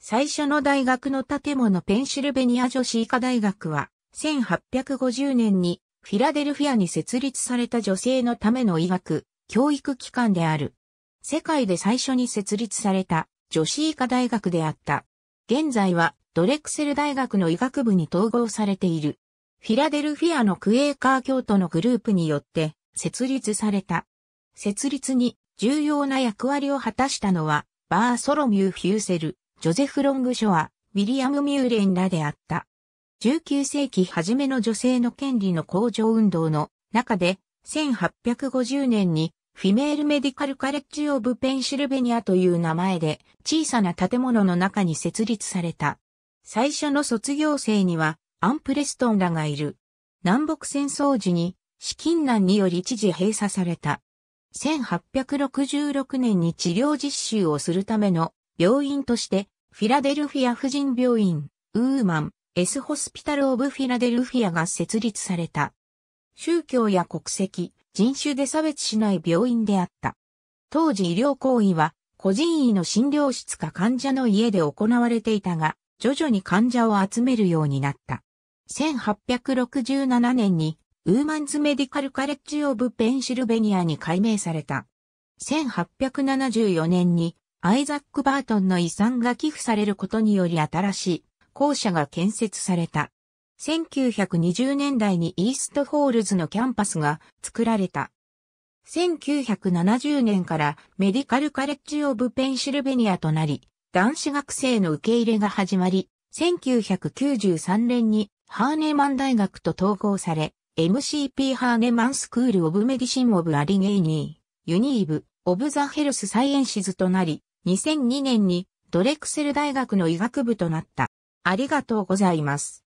最初の大学の建物ペンシルベニア女子医科大学は、1850年にフィラデルフィアに設立された女性のための医学、教育機関である。世界で最初に設立された女子医科大学であった。現在はドレクセル大学の医学部に統合されている。フィラデルフィアのクエーカー教徒のグループによって設立された。設立に重要な役割を果たしたのはバーソロミュー・フューセル、ジョゼフ・ロングショア、ウィリアム・ミューレンらであった。19世紀初めの女性の権利の向上運動の中で、1850年にフィメールメディカルカレッジオブペンシルベニアという名前で小さな建物の中に設立された。最初の卒業生にはアンプレストンらがいる。南北戦争時に資金難により一時閉鎖された。1866年に治療実習をするための病院として、フィラデルフィア婦人病院、ウーマン、エスホスピタル・オブ・フィラデルフィアが設立された。宗教や国籍、人種で差別しない病院であった。当時医療行為は、個人医の診療室か患者の家で行われていたが、徐々に患者を集めるようになった。1867年に、ウーマンズ・メディカル・カレッジ・オブ・ペンシルベニアに改名された。1874年に、アイザック・バートンの遺産が寄付されることにより新しい校舎が建設された。1920年代にイーストホールズのキャンパスが作られた。1970年からメディカルカレッジオブペンシルベニアとなり、男子学生の受け入れが始まり、1993年にハーネマン大学と統合され、MCP ハーネマンスクールオブメディシンオブアリゲイニー、ユニーブ、オブザヘルスサイエンシズとなり、2002年にドレクセル大学の医学部となった。ありがとうございます。